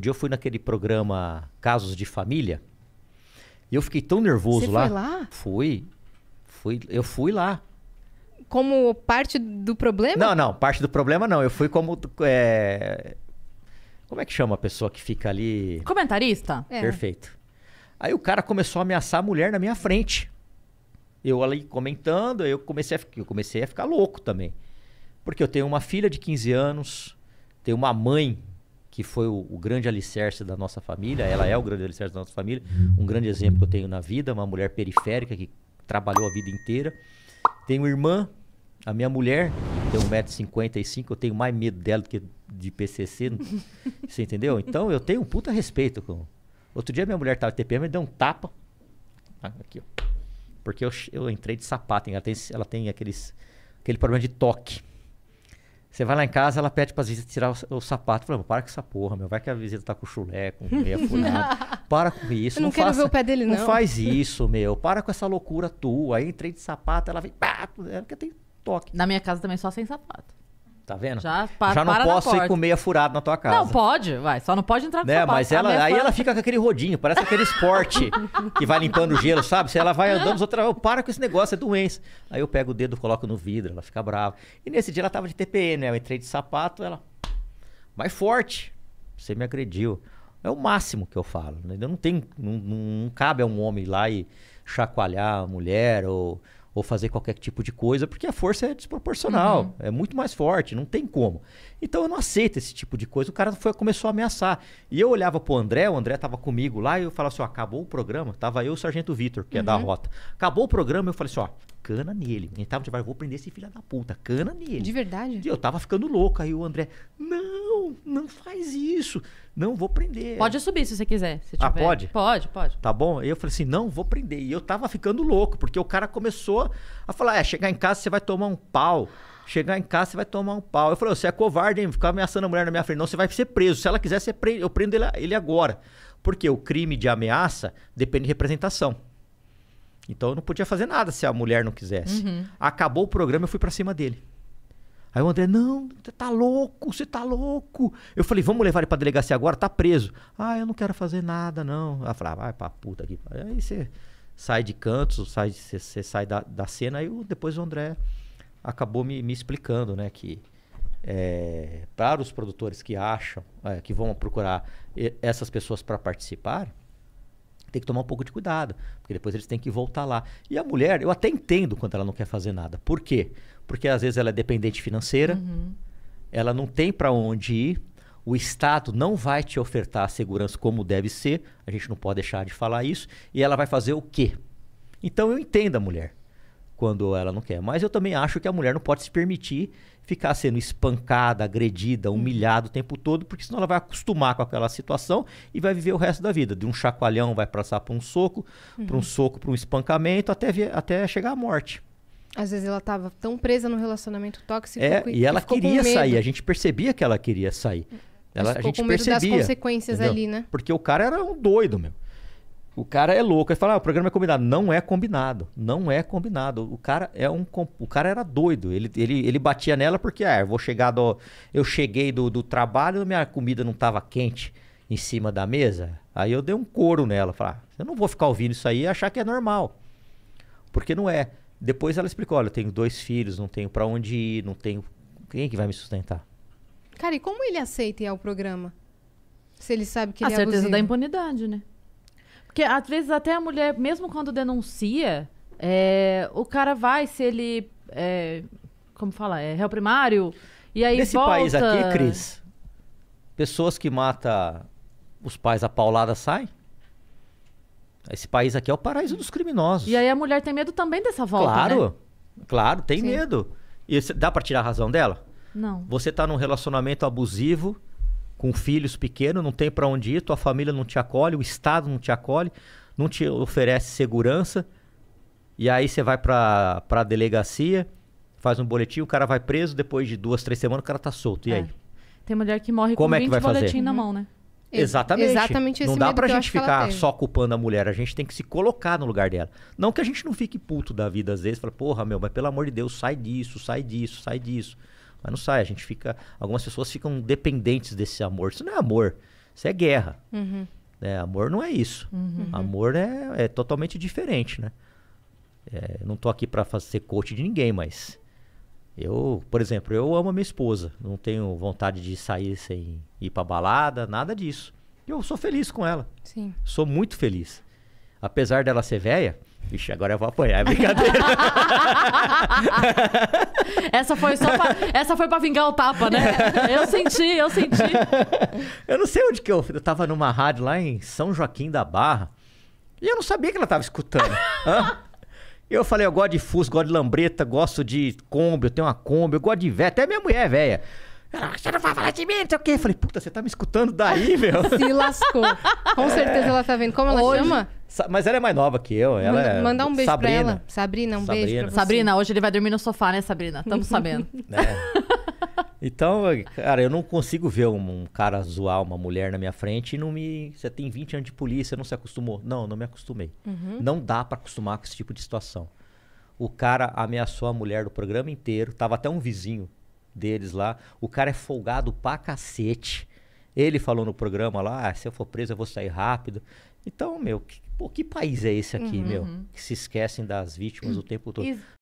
Um dia eu fui naquele programa Casos de Família e eu fiquei tão nervoso Você lá. Foi lá? Fui. Fui, eu fui lá. Como parte do problema? Não, não, parte do problema não. Eu fui como. É... Como é que chama a pessoa que fica ali? Comentarista? É. Perfeito. Aí o cara começou a ameaçar a mulher na minha frente. Eu ali comentando, eu comecei a, eu comecei a ficar louco também. Porque eu tenho uma filha de 15 anos, tenho uma mãe que foi o, o, grande alicerce da nossa família, ela é o grande alicerce da nossa família, um grande exemplo que eu tenho na vida, uma mulher periférica que trabalhou a vida inteira. Tenho irmã, a minha mulher, tem 1,55m, eu tenho mais medo dela do que de PCC, você entendeu? Então eu tenho um puta respeito com... Outro dia minha mulher tava TPM, me deu um tapa, tá, aqui ó, porque eu, eu entrei de sapato, hein? ela tem, ela tem aqueles, aquele problema de toque. Você vai lá em casa, ela pede para as visitas tirar o, o sapato. Falei, para com essa porra, meu. Vai que a visita tá com chulé, com meia furada. para com isso. Eu não, não quero faça, ver o pé dele, não. Não faz isso, meu. Para com essa loucura tua. Aí entrei de sapato, ela vem... Pá, ela é que tem toque. Na minha casa também só sem sapato. Tá vendo? Já, para, Já não para posso ir com meia furada na tua casa. Não, pode, vai. Só não pode entrar no né? Mas ela, aí ela fica com aquele rodinho, parece aquele esporte que vai limpando o gelo, sabe? Se ela vai andando, os outros, ah, para com esse negócio, é doença. Aí eu pego o dedo, coloco no vidro, ela fica brava. E nesse dia ela tava de TPM, né? Eu entrei de sapato, ela. mais forte. Você me agrediu. É o máximo que eu falo. Né? Eu não, tenho, não, não, não cabe a um homem lá e chacoalhar a mulher ou ou fazer qualquer tipo de coisa, porque a força é desproporcional, uhum. é muito mais forte, não tem como. Então eu não aceito esse tipo de coisa. O cara foi, começou a ameaçar. E eu olhava pro André, o André tava comigo lá, e eu falava assim: ó, acabou o programa. Tava eu e o Sargento Vitor, que uhum. é da uhum. rota. Acabou o programa, eu falei assim: ó, cana nele. Ele tava de vou prender esse filho da puta, cana nele. De verdade? E eu tava ficando louco. Aí o André, não não, faz isso. Não vou prender. Pode subir se você quiser. Se ah, pode? Pode, pode. Tá bom? Eu falei assim, não vou prender. E eu tava ficando louco, porque o cara começou a falar, é, chegar em casa você vai tomar um pau. Chegar em casa, você vai tomar um pau. Eu falei, você é covarde, hein? Ficar ameaçando a mulher na minha frente. Não, você vai ser preso. Se ela quiser, você eu prendo ele, ele agora. Porque o crime de ameaça depende de representação. Então eu não podia fazer nada se a mulher não quisesse. Uhum. Acabou o programa, eu fui para cima dele. Aí o André, não, você tá louco, você tá louco. Eu falei, vamos levar ele pra delegacia agora, tá preso. Ah, eu não quero fazer nada, não. Ela falava, vai pra puta aqui. Aí você sai de cantos, sai, você, você sai da, da cena. Aí depois o André acabou me, me explicando, né, que é, para os produtores que acham, é, que vão procurar essas pessoas para participar, tem que tomar um pouco de cuidado, porque depois eles têm que voltar lá. E a mulher, eu até entendo quando ela não quer fazer nada. Por quê? Porque às vezes ela é dependente financeira, uhum. ela não tem para onde ir, o Estado não vai te ofertar a segurança como deve ser, a gente não pode deixar de falar isso, e ela vai fazer o quê? Então eu entendo a mulher quando ela não quer. Mas eu também acho que a mulher não pode se permitir ficar sendo espancada, agredida, uhum. humilhada o tempo todo, porque senão ela vai acostumar com aquela situação e vai viver o resto da vida. De um chacoalhão vai passar para um soco, uhum. para um soco, para um espancamento, até, até chegar à morte. Às vezes ela estava tão presa no relacionamento tóxico é, e ela queria sair. A gente percebia que ela queria sair. Ela, a gente percebia. das consequências entendeu? ali, né? Porque o cara era um doido, meu. O cara é louco. ele fala, ah, o programa é combinado. Não é combinado. Não é combinado. O cara é um. O cara era doido. Ele, ele, ele batia nela porque, ah, eu vou chegar do. Eu cheguei do, do trabalho, minha comida não estava quente em cima da mesa. Aí eu dei um couro nela. Falar, ah, eu não vou ficar ouvindo isso aí e achar que é normal. Porque não é. Depois ela explicou, olha, eu tenho dois filhos, não tenho para onde ir, não tenho. Quem é que vai me sustentar? Cara, e como ele aceita ir ao programa? Se ele sabe que A ele é certeza abusivo? da impunidade, né? Porque às vezes até a mulher, mesmo quando denuncia, é, o cara vai, se ele. É, como falar? É réu primário. E aí Nesse volta... país aqui, Cris, pessoas que matam os pais a paulada saem? Esse país aqui é o paraíso dos criminosos. E aí a mulher tem medo também dessa volta, né? Claro, né? claro, tem Sim. medo. E dá para tirar a razão dela? Não. Você tá num relacionamento abusivo, com filhos pequenos, não tem para onde ir, tua família não te acolhe, o Estado não te acolhe, não te oferece segurança. E aí você vai para a delegacia, faz um boletim, o cara vai preso, depois de duas, três semanas o cara tá solto. E é. aí? Tem mulher que morre Como com é 20 boletim fazer? na mão, né? Exatamente. Exatamente não dá pra gente ficar só culpando a mulher, a gente tem que se colocar no lugar dela. Não que a gente não fique puto da vida às vezes, fala, porra, meu, mas pelo amor de Deus, sai disso, sai disso, sai disso. Mas não sai, a gente fica. Algumas pessoas ficam dependentes desse amor. Isso não é amor, isso é guerra. Uhum. É, amor não é isso. Uhum. uhum. Amor é, é totalmente diferente, né? É, não tô aqui para fazer coach de ninguém, mas eu, por exemplo, eu amo a minha esposa. Não tenho vontade de sair sem ir pra balada, nada disso. Eu sou feliz com ela. Sim. Sou muito feliz. Apesar dela ser velha, Ixi, agora eu vou apanhar, é brincadeira. essa foi só pra, essa foi pra vingar o tapa, né? Eu senti, eu senti. eu não sei onde que eu. Eu tava numa rádio lá em São Joaquim da Barra. E eu não sabia que ela tava escutando. Eu falei, eu gosto de Fusca, gosto de Lambreta, gosto de Kombi, eu tenho uma Kombi, eu gosto de véia, até minha mulher é Ela, você não vai falar de mim, não sei o quê. Eu falei, puta, você tá me escutando daí, meu? Se lascou. Com certeza ela tá vendo. Como ela Hoje, chama? Mas ela é mais nova que eu. Ela Manda, é... Mandar um beijo Sabrina. pra ela. Sabrina, um Sabrina. beijo. Pra você. Sabrina, hoje ele vai dormir no sofá, né, Sabrina? Estamos sabendo. É. Então, cara, eu não consigo ver um, um, cara zoar uma mulher na minha frente e não me. Você tem 20 anos de polícia, não se acostumou. Não, não me acostumei. Uhum. Não dá para acostumar com esse tipo de situação. O cara ameaçou a mulher do programa inteiro, tava até um vizinho deles lá. O cara é folgado pra cacete. Ele falou no programa lá: ah, se eu for preso, eu vou sair rápido. Então, meu, que, pô, que país é esse aqui, uhum. meu? Que se esquecem das vítimas hum. o tempo todo.